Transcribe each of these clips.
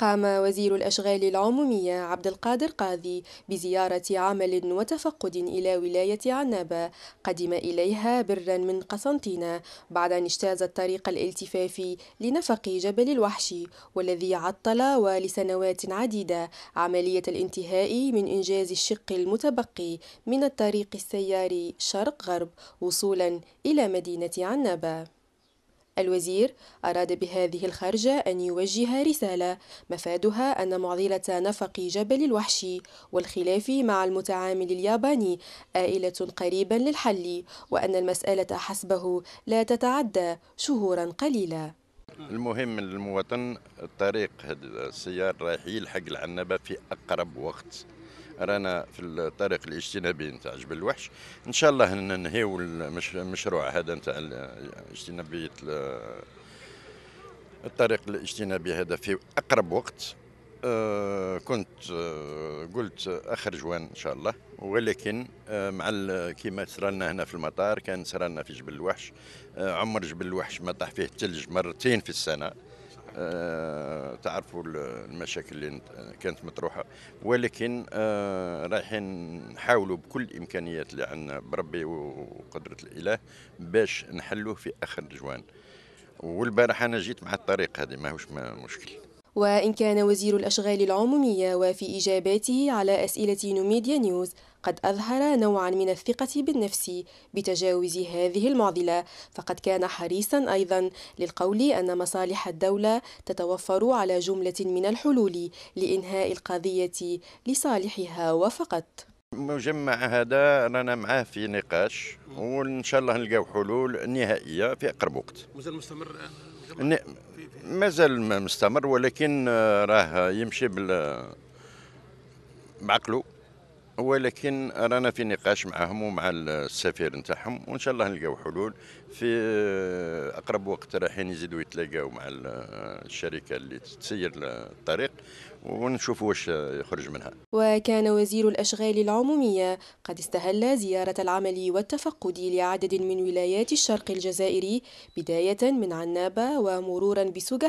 قام وزير الأشغال العمومية عبد القادر قاضي بزيارة عمل وتفقد إلى ولاية عنابة قدم إليها برا من قسنطينة بعد أن اجتاز الطريق الالتفافي لنفق جبل الوحش والذي عطل ولسنوات عديدة عملية الانتهاء من إنجاز الشق المتبقي من الطريق السياري شرق غرب وصولا إلى مدينة عنابة الوزير أراد بهذه الخرجة أن يوجه رسالة مفادها أن معضلة نفق جبل الوحش والخلاف مع المتعامل الياباني آئلة قريبا للحل وأن المسألة حسبه لا تتعدى شهورا قليلة المهم للمواطن الطريق السيار رايح يلحق العنبة في أقرب وقت رانا في الطريق الاجتنابي نتاع جبل الوحش ان شاء الله ننهيو المشروع هذا نتاع اجتنابيه الطريق الاجتنابي هذا في اقرب وقت آه، كنت آه، قلت اخر جوان ان شاء الله ولكن آه، مع كيما صرالنا هنا في المطار كان صرالنا في جبل الوحش عمر جبل الوحش ما طاح فيه الثلج مرتين في السنه آه، تعرفوا المشاكل اللي كانت مطروحه ولكن آه، رايحين نحاولوا بكل الامكانيات اللي عندنا بربي وقدره الاله باش نحلوه في اخر الجوان والبارحه انا جيت مع الطريق هذه ماهوش مشكل وإن كان وزير الأشغال العمومية وفي إجاباته على أسئلة نوميديا نيوز قد أظهر نوعا من الثقة بالنفس بتجاوز هذه المعضلة فقد كان حريصا أيضا للقول أن مصالح الدولة تتوفر على جملة من الحلول لإنهاء القضية لصالحها وفقط مجمع هذا رانا معاه في نقاش وان شاء الله نلقاو حلول نهائيه في اقرب وقت مازال مستمر مازال مستمر ولكن آه، راه يمشي بال بعقله ولكن رانا في نقاش معهم ومع السفير نتاعهم وان شاء الله نلقاو حلول في اقرب وقت رايحين يزيدوا يتلاقاو مع الشركه اللي تسير الطريق ونشوف واش يخرج منها وكان وزير الأشغال العمومية قد استهل زيارة العمل والتفقد لعدد من ولايات الشرق الجزائري بداية من عنابة ومرورا بسوق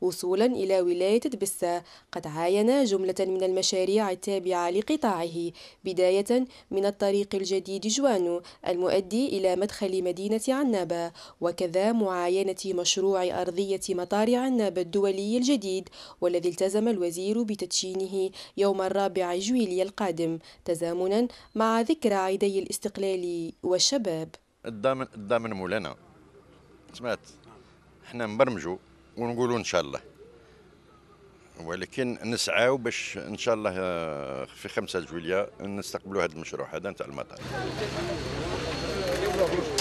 وصولا إلى ولاية دبسة قد عاين جملة من المشاريع التابعة لقطاعه بداية من الطريق الجديد جوانو المؤدي إلى مدخل مدينة عنابة وكذا معاينة مشروع أرضية مطار عنابة الدولي الجديد والذي التزم الوزير بتدشينه يوم الرابع جويلية القادم تزامنا مع ذكرى عيدي الاستقلال والشباب الضامن الضامن مولانا سمعت احنا نبرمجوا ونقولوا ان شاء الله ولكن نسعاو باش ان شاء الله آه، في 5 جوليا نستقبلوا هذا المشروع هذا نتاع المطار